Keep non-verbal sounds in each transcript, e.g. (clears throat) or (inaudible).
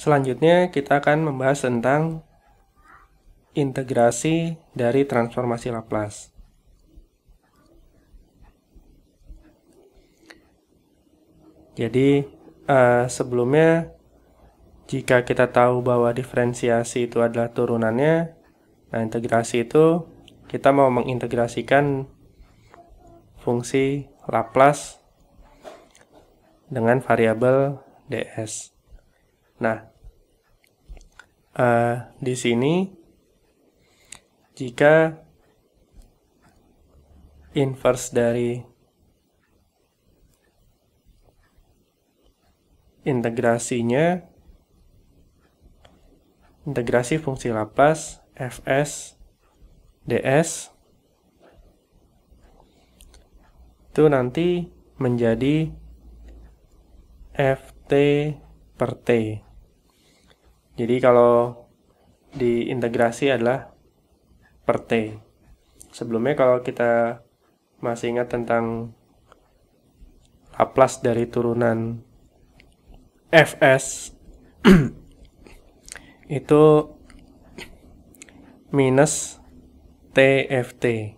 Selanjutnya kita akan membahas tentang integrasi dari transformasi Laplace. Jadi uh, sebelumnya jika kita tahu bahwa diferensiasi itu adalah turunannya, nah integrasi itu kita mau mengintegrasikan fungsi Laplace dengan variabel ds. Nah, uh, di sini jika inverse dari integrasinya integrasi fungsi lapas fs ds itu nanti menjadi ft per t jadi kalau diintegrasi adalah per T. Sebelumnya kalau kita masih ingat tentang Laplace dari turunan Fs (clears throat) itu minus TFT.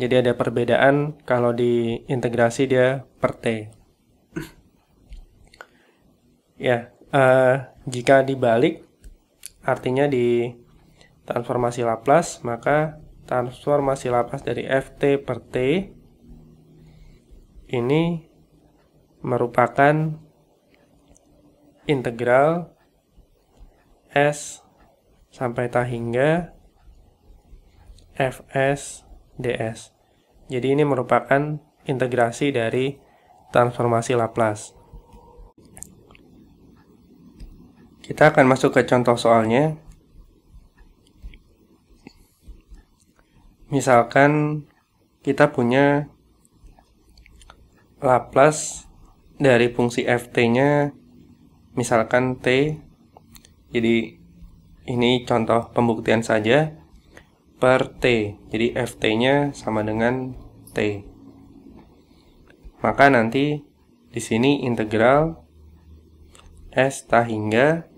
Jadi ada perbedaan kalau diintegrasi dia per T. (clears throat) ya, Uh, jika dibalik, artinya di transformasi Laplace, maka transformasi Laplace dari ft per t ini merupakan integral s sampai tak hingga fs ds. Jadi ini merupakan integrasi dari transformasi Laplace. Kita akan masuk ke contoh soalnya. Misalkan kita punya Laplace dari fungsi ft-nya misalkan t. Jadi ini contoh pembuktian saja per t. Jadi ft-nya sama dengan t. Maka nanti di sini integral s tak hingga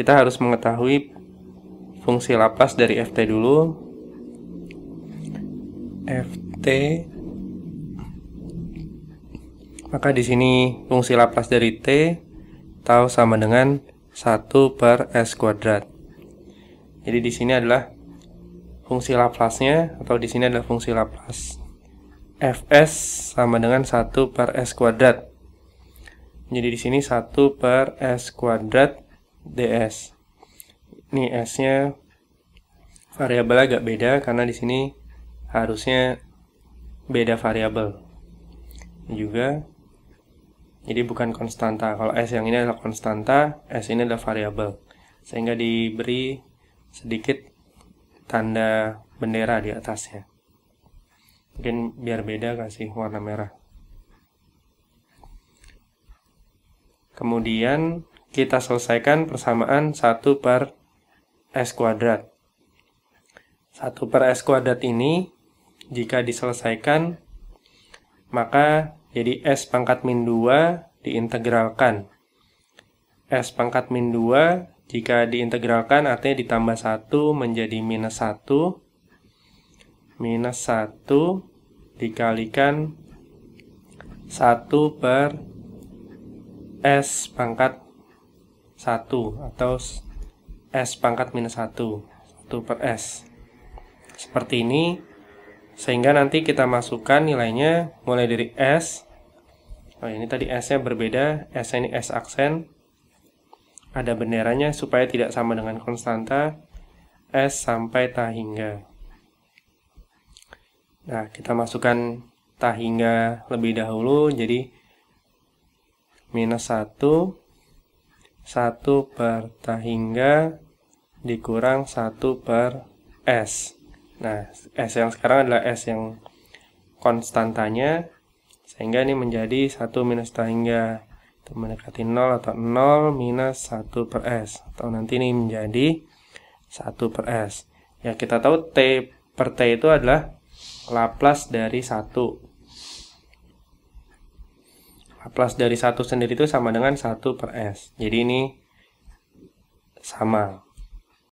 kita harus mengetahui fungsi laplace dari ft dulu ft maka di sini fungsi laplace dari t tau sama dengan 1 per s kuadrat jadi di sini adalah fungsi laplace-nya atau di sini adalah fungsi laplace fs sama dengan 1 per s kuadrat jadi di sini 1 per S kuadrat ds. Ini s-nya variabel agak beda karena di sini harusnya beda variabel juga jadi bukan konstanta kalau s yang ini adalah konstanta s ini adalah variabel sehingga diberi sedikit tanda bendera di atasnya mungkin biar beda kasih warna merah kemudian kita selesaikan persamaan 1 per S kuadrat. 1 per S kuadrat ini, jika diselesaikan, maka jadi S pangkat min 2 diintegralkan. S pangkat min 2, jika diintegralkan artinya ditambah 1 menjadi minus 1. Minus 1 dikalikan 1 per S pangkat 1 atau S pangkat minus 1, 1 per S. Seperti ini, sehingga nanti kita masukkan nilainya mulai dari S, oh ini tadi S-nya berbeda, S ini S aksen, ada benderanya supaya tidak sama dengan konstanta, S sampai ta hingga. Nah, kita masukkan ta hingga lebih dahulu, jadi minus 1 1 per tahingga dikurang 1 per S. Nah, S yang sekarang adalah S yang konstantanya, sehingga ini menjadi 1 minus tahingga itu mendekati 0 atau 0 minus 1 per S, atau nanti ini menjadi 1 per S. Ya, kita tahu T per T itu adalah Laplace dari 1. Laplace dari satu sendiri itu sama dengan satu per S. Jadi ini sama.